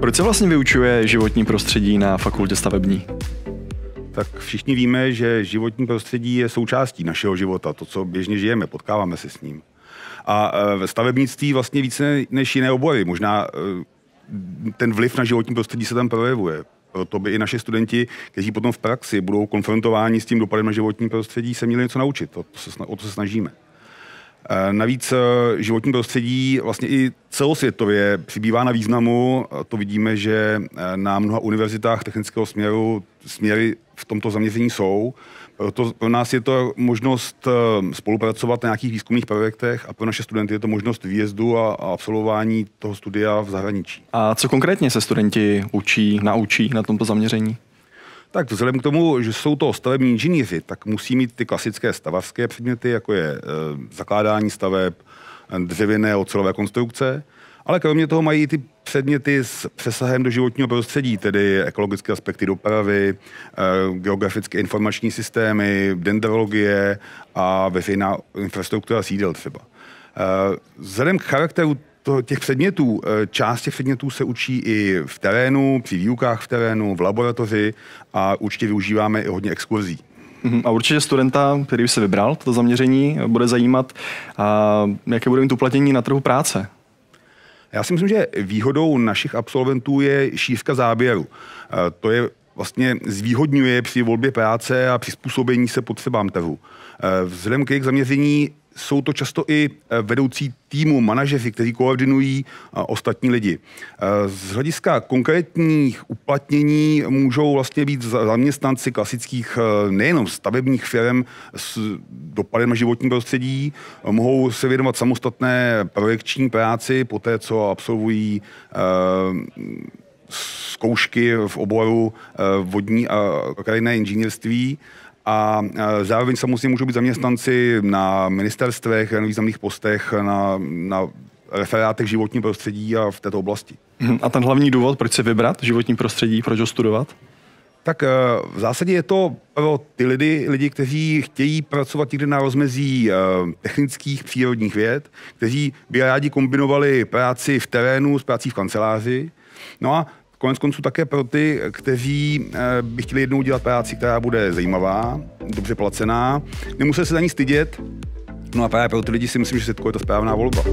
Proč se vlastně vyučuje životní prostředí na fakultě stavební? Tak všichni víme, že životní prostředí je součástí našeho života, to, co běžně žijeme, potkáváme se s ním. A e, ve stavebnictví vlastně více než jiné obory. Možná e, ten vliv na životní prostředí se tam projevuje. Proto by i naše studenti, kteří potom v praxi budou konfrontováni s tím dopadem na životní prostředí, se měli něco naučit. O to se, o to se snažíme. E, navíc životní prostředí vlastně i celosvětově přibývá na významu. To vidíme, že eh, na mnoha univerzitách technického směru směry v tomto zaměření jsou. Proto pro nás je to možnost eh, spolupracovat na nějakých výzkumných projektech a pro naše studenty je to možnost výjezdu a, absolvování toho studia v zahraničí. A co konkrétně se studenti učí, naučí na tomto zaměření? Tak vzhledem k tomu, že jsou to stavební inženýři, tak musí mít ty klasické stavařské předměty, jako je e, zakládání staveb, dřevěné ocelové konstrukce, ale kromě toho mají i ty předměty s přesahem do životního prostředí, tedy ekologické aspekty dopravy, eh, geografické informační systémy, dendrologie a veřejná infrastruktura sídel třeba. Eh, vzhledem k charakteru to, těch předmětů, eh, část těch předmětů se učí i v terénu, při výukách v terénu, v laboratoři a určitě využíváme i hodně exkurzí. Mhm. A určitě studenta, který by se vybral toto zaměření, bude zajímat, a jaké bude mít uplatnění na trhu práce. Já si myslím, že výhodou našich absolventů je šířka záběru. To je vlastně zvýhodňuje při volbě práce a přizpůsobení se potřebám trhu. Vzhledem k jejich zaměření jsou to často i eh, vedoucí týmu, manažeři, kteří koordinují eh, ostatní lidi. Eh, z hlediska konkrétních uplatnění můžou vlastně být zaměstnanci klasických nejenom stavebních firm s dopadem na životní prostředí, mohou se věnovat samostatné projekční práci po té, co absolvují zkoušky v oboru vodní a krajinné inženýrství a e, zároveň samozřejmě můžou být zaměstnanci na ministerstvech, na významných postech, na, na referátech životní prostředí a v této oblasti. Mhm. A ten hlavní důvod, proč se vybrat životní prostředí, proč ho studovat? Tak e, v zásadě je to pro ty lidi, lidi, kteří chtějí pracovat někde na rozmezí e, technických přírodních věd, kteří by rádi kombinovali práci v terénu s prací v kanceláři. No a Konec konců také pro ty, kteří eh, by chtěli jednou dělat práci, která bude zajímavá, dobře placená, nemuseli se za ní stydět. No a právě pro ty lidi si myslím, že Sitko je to správná volba.